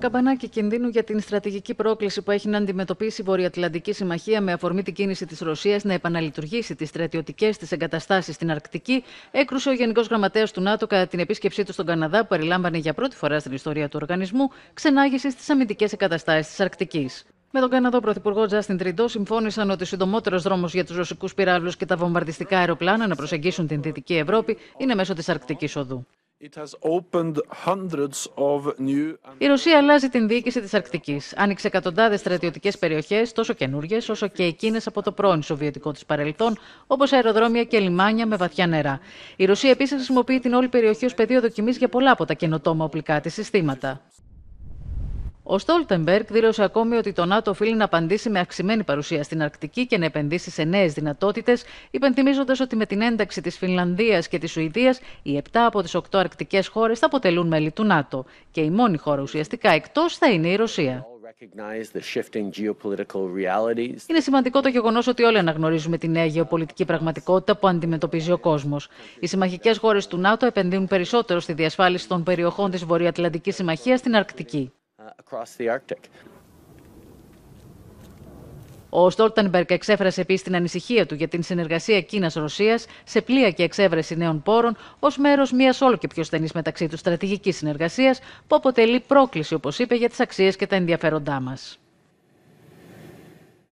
Καμπανάκι κινδύνου για την στρατηγική πρόκληση που έχει να αντιμετωπίσει η Βορειοατλαντική Συμμαχία με αφορμή την κίνηση της Ρωσίας να επαναλειτουργήσει τις στρατιωτικές της εγκαταστάσεις στην Αρκτική, έκρουσε ο Γενικός Γραμματέας του ΝΑΤΟ κατά την επίσκεψή του στον Καναδά, που περιλάμβανε για πρώτη φορά στην ιστορία του οργανισμού ξενάγηση στις αμυντικές εγκαταστάσεις της Αρκτικής. Με τον Καναδό Πρωθυπουργό Τζάστιν Τριντό συμφώνησαν ότι ο συντομότερος δρόμος για τους ρωσικούς πυράβλους και τα βομβαρδιστικά αεροπλάνα να προσεγγίσουν την Δυτική Ευρώπη είναι μέσω της Αρκτικής Οδού. Η Ρωσία αλλάζει την διοίκηση της Αρκτικής, Άνοιξε εκατοντάδες στρατιωτικές περιοχές, τόσο καινούριε, όσο και εκείνες από το πρώην Σοβιετικό της παρελθόν, όπως αεροδρόμια και λιμάνια με βαθιά νερά. Η Ρωσία επίσης χρησιμοποιεί την όλη περιοχή ως πεδίο δοκιμής για πολλά από τα καινοτόμα οπλικά της συστήματα. Ο Στόλτεμπεργκ δήλωσε ακόμη ότι το ΝΑΤΟ οφείλει να απαντήσει με αυξημένη παρουσία στην Αρκτική και να επενδύσει σε νέες δυνατότητες, υπενθυμίζοντας ότι με την ένταξη της Φινλανδίας και της Σουηδίας, οι 7 από τις 8 αρκτικές χώρες θα αποτελούν μέλη του ΝΑΤΟ. Και η μόνη χώρα ουσιαστικά εκτός θα είναι η Ρωσία. Είναι σημαντικό το γεγονός ότι όλοι αναγνωρίζουμε την νέα γεωπολιτική πραγματικότητα που αντιμετωπίζει ο κόσμος. Οι συμμαχικές χώρες του ΝΑΤΟ επενδύουν περισσότερο στη διασφάλιση των περιοχών της Βορειοατλαντικής Συμμαχίας στην Αρκτική. Uh, Ο Στόλτενμπεργκ εξέφρασε επίσης την ανησυχία του για την συνεργασία Κίνα-Ρωσία σε πλοία και εξέβρεση νέων πόρων ως μέρος μιας όλο και πιο στενής μεταξύ τους στρατηγικής συνεργασίας που αποτελεί πρόκληση, όπως είπε, για τις αξίες και τα ενδιαφέροντά μας.